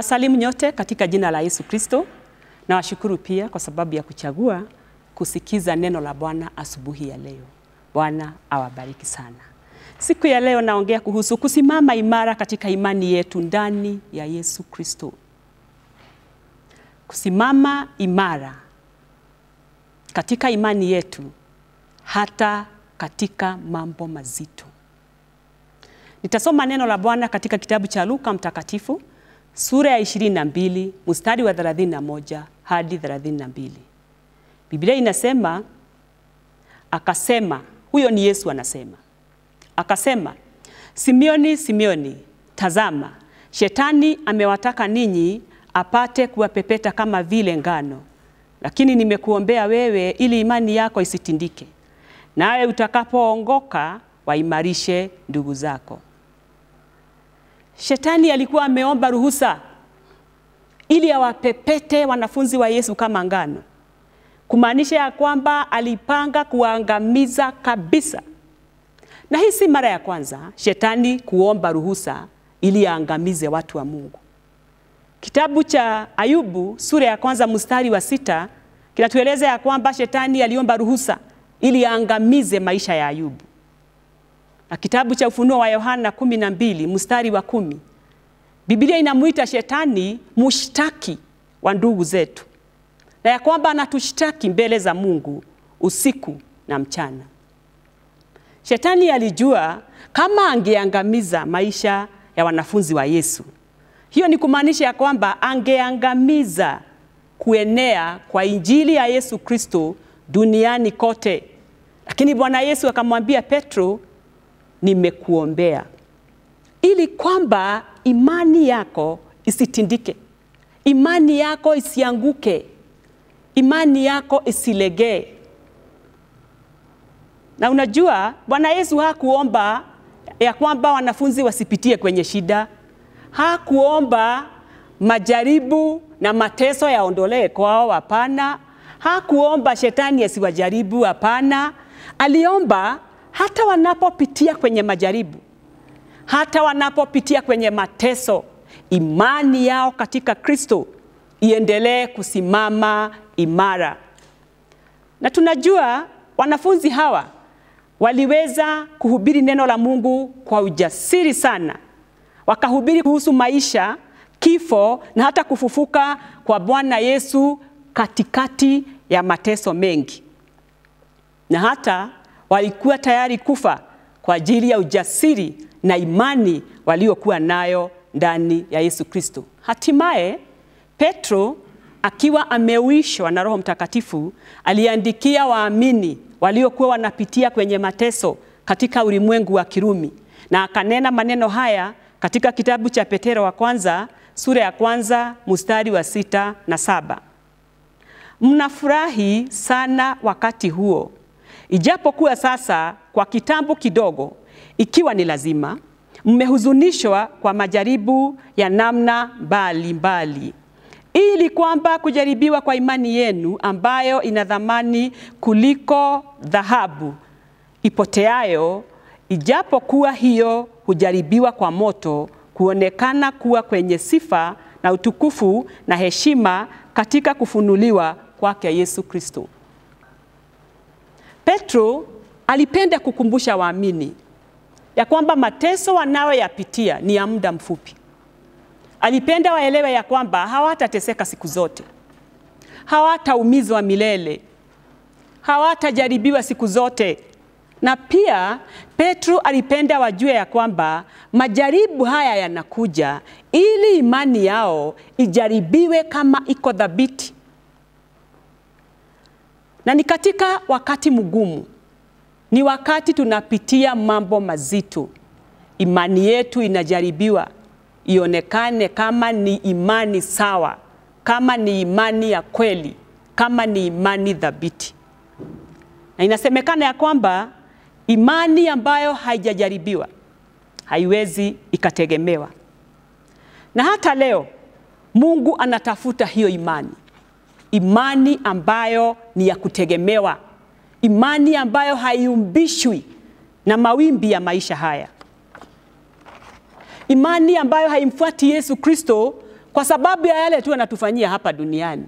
Nawasalimu nyote katika jina la Yesu Kristo. Nawashukuru pia kwa sababu ya kuchagua kusikiza neno la Bwana asubuhi ya leo. Bwana awabariki sana. Siku ya leo naongea kuhusu kusimama imara katika imani yetu ndani ya Yesu Kristo. Kusimama imara katika imani yetu hata katika mambo mazito. Nitasoma neno la Bwana katika kitabu cha Luka mtakatifu sura ya 22 mstari wa 31 hadi 32. Biblia inasema akasema, huyo ni Yesu anasema, akasema, Simioni, Simioni, tazama, shetani amewataka ninyi apate kuwapepeta kama vile ngano, lakini nimekuombea wewe ili imani yako isitindike, nawe utakapoongoka waimarishe ndugu zako. Shetani alikuwa ameomba ruhusa ili awapepete wanafunzi wa Yesu kama ngano, kumaanisha ya kwamba alipanga kuangamiza kabisa. Na hii si mara ya kwanza shetani kuomba ruhusa ili aangamize watu wa Mungu. Kitabu cha Ayubu sura ya kwanza mstari wa sita kinatueleza ya kwamba shetani aliomba ruhusa ili aangamize maisha ya Ayubu na kitabu cha Ufunuo wa Yohana kumi na mbili mstari wa kumi Biblia inamwita shetani mushtaki wa ndugu zetu, na ya kwamba anatushtaki mbele za Mungu usiku na mchana. Shetani alijua kama angeangamiza maisha ya wanafunzi wa Yesu, hiyo ni kumaanisha ya kwamba angeangamiza kuenea kwa injili ya Yesu Kristo duniani kote. Lakini Bwana Yesu akamwambia Petro, nimekuombea, ili kwamba imani yako isitindike, imani yako isianguke, imani yako isilegee. Na unajua Bwana Yesu hakuomba ya kwamba wanafunzi wasipitie kwenye shida, hakuomba majaribu na mateso yaondolee kwao, hapana. Hakuomba shetani asiwajaribu, hapana. Aliomba hata wanapopitia kwenye majaribu, hata wanapopitia kwenye mateso, imani yao katika Kristo iendelee kusimama imara. Na tunajua wanafunzi hawa waliweza kuhubiri neno la Mungu kwa ujasiri sana. Wakahubiri kuhusu maisha, kifo na hata kufufuka kwa Bwana Yesu katikati ya mateso mengi. Na hata walikuwa tayari kufa kwa ajili ya ujasiri na imani waliokuwa nayo ndani ya Yesu Kristo. Hatimaye Petro akiwa ameuishwa na Roho Mtakatifu aliandikia waamini waliokuwa wanapitia kwenye mateso katika ulimwengu wa Kirumi, na akanena maneno haya katika kitabu cha Petero wa kwanza sura ya kwanza mstari wa sita na saba mnafurahi sana wakati huo Ijapokuwa sasa kwa kitambo kidogo, ikiwa ni lazima, mmehuzunishwa kwa majaribu ya namna mbalimbali, ili kwamba kujaribiwa kwa imani yenu ambayo ina thamani kuliko dhahabu ipoteayo, ijapokuwa hiyo hujaribiwa kwa moto, kuonekana kuwa kwenye sifa na utukufu na heshima katika kufunuliwa kwake Yesu Kristo. Petro alipenda kukumbusha waamini ya kwamba mateso wanayoyapitia ni ya muda mfupi. Alipenda waelewe ya kwamba hawatateseka siku zote, hawataumizwa milele, hawatajaribiwa siku zote. Na pia Petro alipenda wajue ya kwamba majaribu haya yanakuja ili imani yao ijaribiwe kama iko thabiti na ni katika wakati mgumu, ni wakati tunapitia mambo mazito. Imani yetu inajaribiwa ionekane kama ni imani sawa, kama ni imani ya kweli, kama ni imani dhabiti. Na inasemekana ya kwamba imani ambayo haijajaribiwa haiwezi ikategemewa. Na hata leo Mungu anatafuta hiyo imani imani ambayo ni ya kutegemewa, imani ambayo haiumbishwi na mawimbi ya maisha haya, imani ambayo haimfuati Yesu Kristo kwa sababu ya yale tu anatufanyia hapa duniani,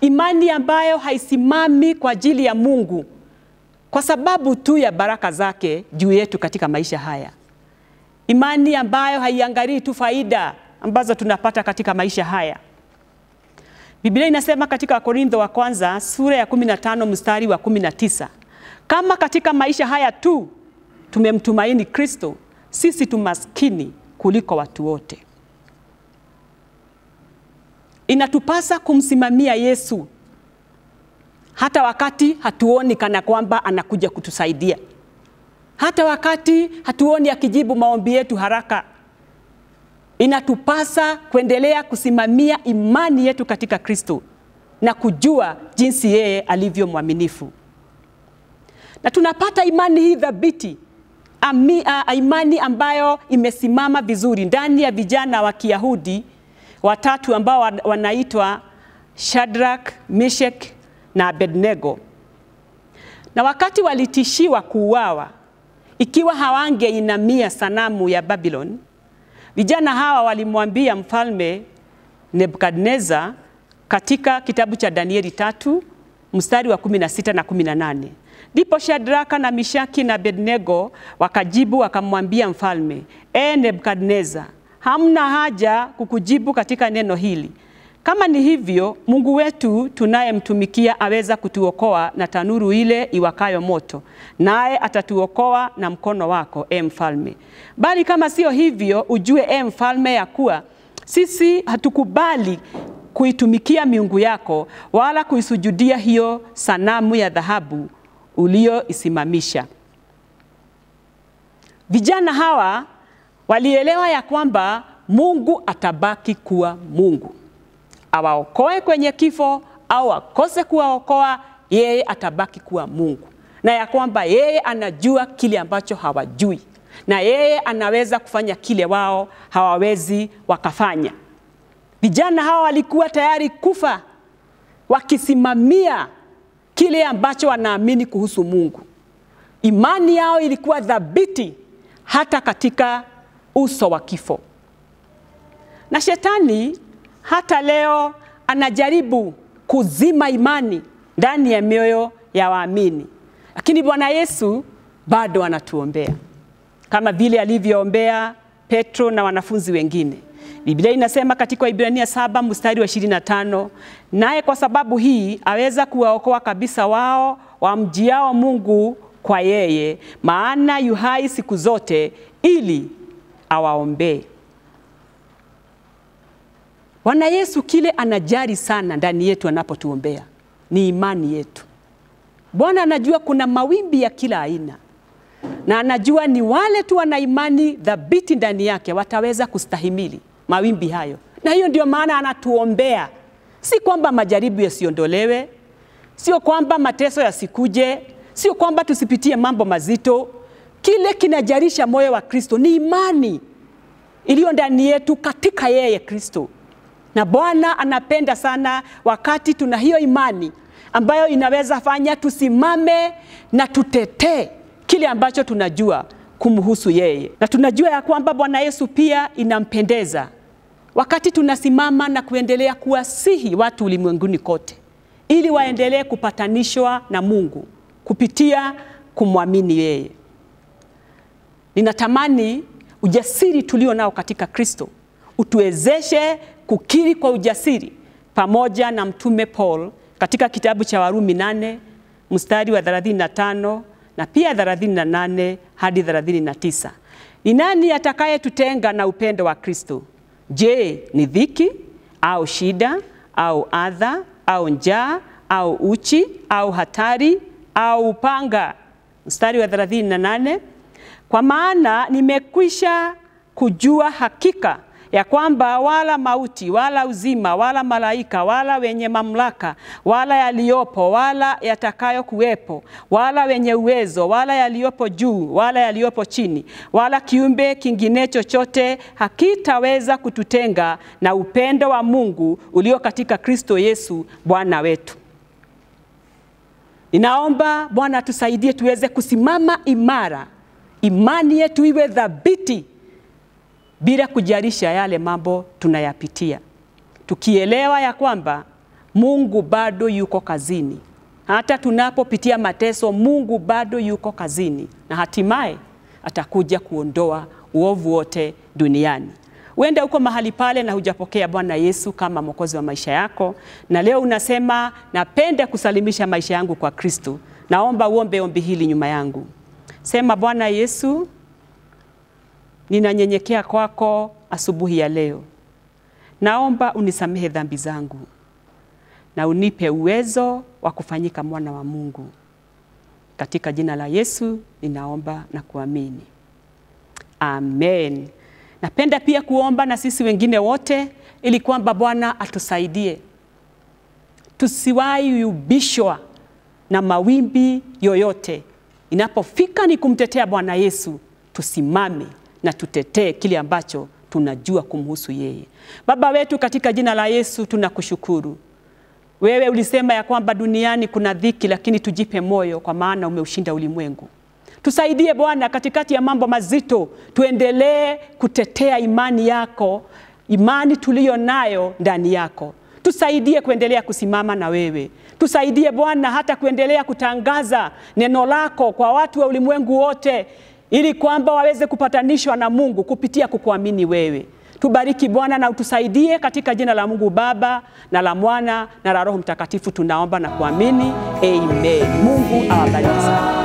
imani ambayo haisimami kwa ajili ya Mungu kwa sababu tu ya baraka zake juu yetu katika maisha haya, imani ambayo haiangalii tu faida ambazo tunapata katika maisha haya, Biblia inasema katika Wakorintho wa kwanza sura ya 15 mstari wa 19, kama katika maisha haya tu tumemtumaini Kristo, sisi tu maskini kuliko watu wote. Inatupasa kumsimamia Yesu hata wakati hatuoni kana kwamba anakuja kutusaidia, hata wakati hatuoni akijibu maombi yetu haraka Inatupasa kuendelea kusimamia imani yetu katika Kristo na kujua jinsi yeye alivyo mwaminifu, na tunapata imani hii thabiti Ami, a, imani ambayo imesimama vizuri ndani ya vijana wa Kiyahudi watatu ambao wanaitwa Shadrach, Meshach na Abednego. Na wakati walitishiwa kuuawa ikiwa hawangeinamia sanamu ya Babylon Vijana hawa walimwambia mfalme Nebukadneza katika kitabu cha Danieli tatu mstari wa 16 na 18. Ndipo Shadraka na Mishaki na Abednego wakajibu wakamwambia mfalme, E ee Nebukadneza, hamna haja kukujibu katika neno hili, kama ni hivyo, Mungu wetu tunayemtumikia aweza kutuokoa na tanuru ile iwakayo moto, naye atatuokoa na mkono wako, e mfalme. Bali kama sio hivyo, ujue e mfalme, ya kuwa sisi hatukubali kuitumikia miungu yako wala kuisujudia hiyo sanamu ya dhahabu uliyoisimamisha. Vijana hawa walielewa ya kwamba Mungu atabaki kuwa Mungu awaokoe kwenye kifo au akose kuwaokoa, yeye atabaki kuwa Mungu, na ya kwamba yeye anajua kile ambacho hawajui na yeye anaweza kufanya kile wao hawawezi wakafanya. Vijana hawa walikuwa tayari kufa wakisimamia kile ambacho wanaamini kuhusu Mungu. Imani yao ilikuwa thabiti hata katika uso wa kifo. Na shetani hata leo anajaribu kuzima imani ndani ya mioyo ya waamini, lakini Bwana Yesu bado anatuombea kama vile alivyoombea Petro na wanafunzi wengine. Biblia inasema katika Ibrania saba mstari wa 25, naye kwa sababu hii aweza kuwaokoa kabisa wao wamjiao Mungu kwa yeye, maana yuhai siku zote, ili awaombee. Bwana Yesu kile anajari sana ndani yetu anapotuombea ni imani yetu. Bwana anajua kuna mawimbi ya kila aina, na anajua ni wale tu wana imani dhabiti ndani yake wataweza kustahimili mawimbi hayo, na hiyo ndio maana anatuombea, si kwamba majaribu yasiondolewe, sio kwamba mateso yasikuje, sio kwamba tusipitie mambo mazito. Kile kinajarisha moyo wa Kristo ni imani iliyo ndani yetu katika yeye Kristo na Bwana anapenda sana wakati tuna hiyo imani ambayo inaweza fanya tusimame na tutetee kile ambacho tunajua kumhusu yeye, na tunajua ya kwamba Bwana Yesu pia inampendeza wakati tunasimama na kuendelea kuwasihi watu ulimwenguni kote, ili waendelee kupatanishwa na Mungu kupitia kumwamini yeye. Ninatamani ujasiri tulio nao katika Kristo utuwezeshe kukiri kwa ujasiri pamoja na Mtume Paul katika kitabu cha Warumi nane mstari wa 35 na pia 38 hadi 39. Ni nani atakayetutenga na upendo wa Kristo? Je, ni dhiki au shida au adha au njaa au uchi au hatari au upanga? Mstari wa 38, kwa maana nimekwisha kujua hakika ya kwamba wala mauti wala uzima wala malaika wala wenye mamlaka wala yaliyopo wala yatakayokuwepo wala wenye uwezo wala yaliyopo juu wala yaliyopo chini wala kiumbe kingine chochote hakitaweza kututenga na upendo wa Mungu ulio katika Kristo Yesu Bwana wetu. Ninaomba Bwana tusaidie tuweze kusimama imara, imani yetu iwe dhabiti bila kujarisha yale mambo tunayapitia, tukielewa ya kwamba Mungu bado yuko kazini, hata tunapopitia mateso, Mungu bado yuko kazini, na hatimaye atakuja kuondoa uovu wote duniani. Uenda uko mahali pale na hujapokea Bwana Yesu kama mwokozi wa maisha yako, na leo unasema napenda kusalimisha maisha yangu kwa Kristo. Naomba uombe ombi hili nyuma yangu. Sema, Bwana Yesu, ninanyenyekea kwako asubuhi ya leo. Naomba unisamehe dhambi zangu na unipe uwezo wa kufanyika mwana wa Mungu. Katika jina la Yesu ninaomba na kuamini, amen. Napenda pia kuomba na sisi wengine wote, ili kwamba Bwana atusaidie tusiwai yubishwa na mawimbi yoyote. Inapofika ni kumtetea Bwana Yesu, tusimame na tutetee kile ambacho tunajua kumhusu yeye. Baba wetu, katika jina la Yesu tunakushukuru. Wewe ulisema ya kwamba duniani kuna dhiki, lakini tujipe moyo, kwa maana umeushinda ulimwengu. Tusaidie Bwana katikati ya mambo mazito, tuendelee kutetea imani yako, imani tuliyo nayo ndani yako. Tusaidie kuendelea kusimama na wewe, tusaidie Bwana hata kuendelea kutangaza neno lako kwa watu wa ulimwengu wote ili kwamba waweze kupatanishwa na Mungu kupitia kukuamini wewe. Tubariki Bwana na utusaidie katika jina la Mungu Baba na la Mwana na la Roho Mtakatifu, tunaomba na kuamini amen. Mungu awabariki sana.